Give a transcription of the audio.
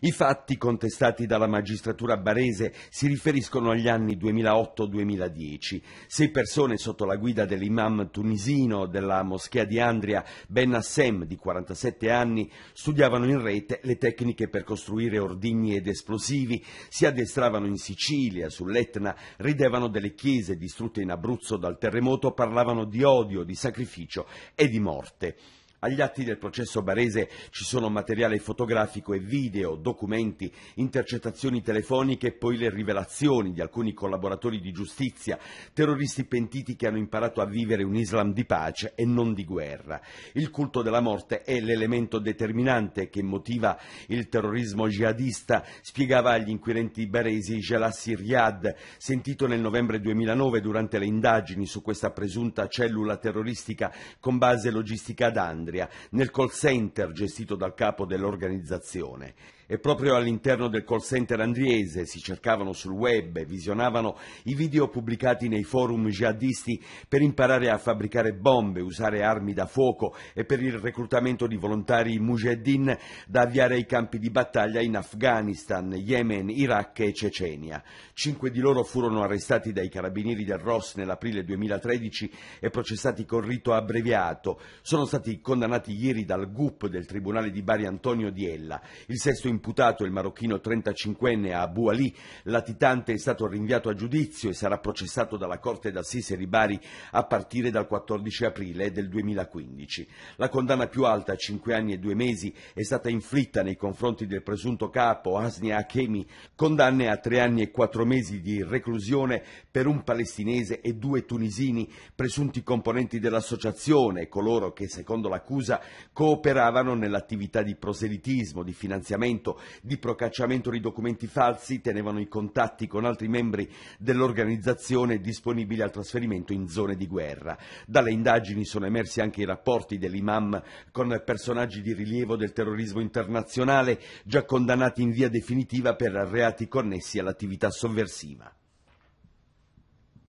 I fatti contestati dalla magistratura barese si riferiscono agli anni 2008-2010. Sei persone sotto la guida dell'imam tunisino della moschea di Andria, Ben Hassem, di 47 anni, studiavano in rete le tecniche per costruire ordigni ed esplosivi, si addestravano in Sicilia, sull'Etna, ridevano delle chiese distrutte in Abruzzo dal terremoto, parlavano di odio, di sacrificio e di morte. Agli atti del processo barese ci sono materiale fotografico e video, documenti, intercettazioni telefoniche e poi le rivelazioni di alcuni collaboratori di giustizia, terroristi pentiti che hanno imparato a vivere un Islam di pace e non di guerra. Il culto della morte è l'elemento determinante che motiva il terrorismo jihadista, spiegava agli inquirenti baresi Gelassi Riad, sentito nel novembre 2009 durante le indagini su questa presunta cellula terroristica con base logistica ad Andi Alessandria, nel call center gestito dal capo dell'organizzazione. E proprio all'interno del call center andriese si cercavano sul web, visionavano i video pubblicati nei forum jihadisti per imparare a fabbricare bombe, usare armi da fuoco e per il reclutamento di volontari mujahideen da avviare ai campi di battaglia in Afghanistan, Yemen, Iraq e Cecenia. Cinque di loro furono arrestati dai carabinieri del ROS nell'aprile 2013 e processati con rito abbreviato. Sono stati condannati ieri dal GUP del Tribunale di Bari Antonio Diella. Il sesto imputato, il marocchino 35enne Abu Ali, latitante, è stato rinviato a giudizio e sarà processato dalla Corte d'Assise Ribari a partire dal 14 aprile del 2015. La condanna più alta, 5 anni e 2 mesi, è stata inflitta nei confronti del presunto capo Asni Hakemi, condanne a 3 anni e 4 mesi di reclusione per un palestinese e due tunisini, presunti componenti dell'associazione, coloro che, secondo l'accusa, cooperavano nell'attività di proselitismo, di finanziamento accertamento, di procacciamento di documenti falsi, tenevano i contatti con altri membri dell'organizzazione disponibili al trasferimento in zone di guerra. Dalle indagini sono emersi anche i rapporti dell'imam con personaggi di rilievo del terrorismo internazionale, già condannati in via definitiva per reati connessi all'attività sovversiva.